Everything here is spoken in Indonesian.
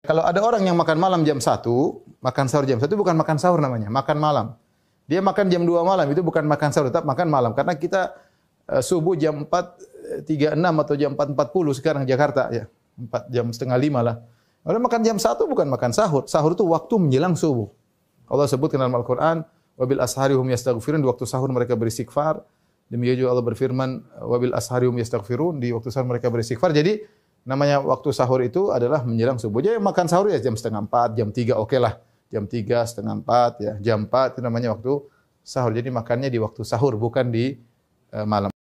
Kalau ada orang yang makan malam jam 1, makan sahur jam 1 bukan makan sahur namanya, makan malam. Dia makan jam 2 malam itu bukan makan sahur, tetap makan malam karena kita uh, subuh jam 4.36 eh, atau jam 4.40 sekarang Jakarta ya. 4 jam setengah 5 lah. Kalau makan jam 1 bukan makan sahur. Sahur itu waktu menjelang subuh. Allah sebut dalam Al-Qur'an, "Wabil hum yastaghfirun" di waktu sahur mereka beristighfar. Demikian juga Allah berfirman, "Wabil hum yastaghfirun" di waktu sahur mereka beristighfar. Jadi namanya waktu sahur itu adalah menjelang subuh. Jadi makan sahur ya jam setengah empat, jam tiga oke okay lah. Jam tiga, setengah empat, ya. jam empat itu namanya waktu sahur. Jadi makannya di waktu sahur, bukan di uh, malam.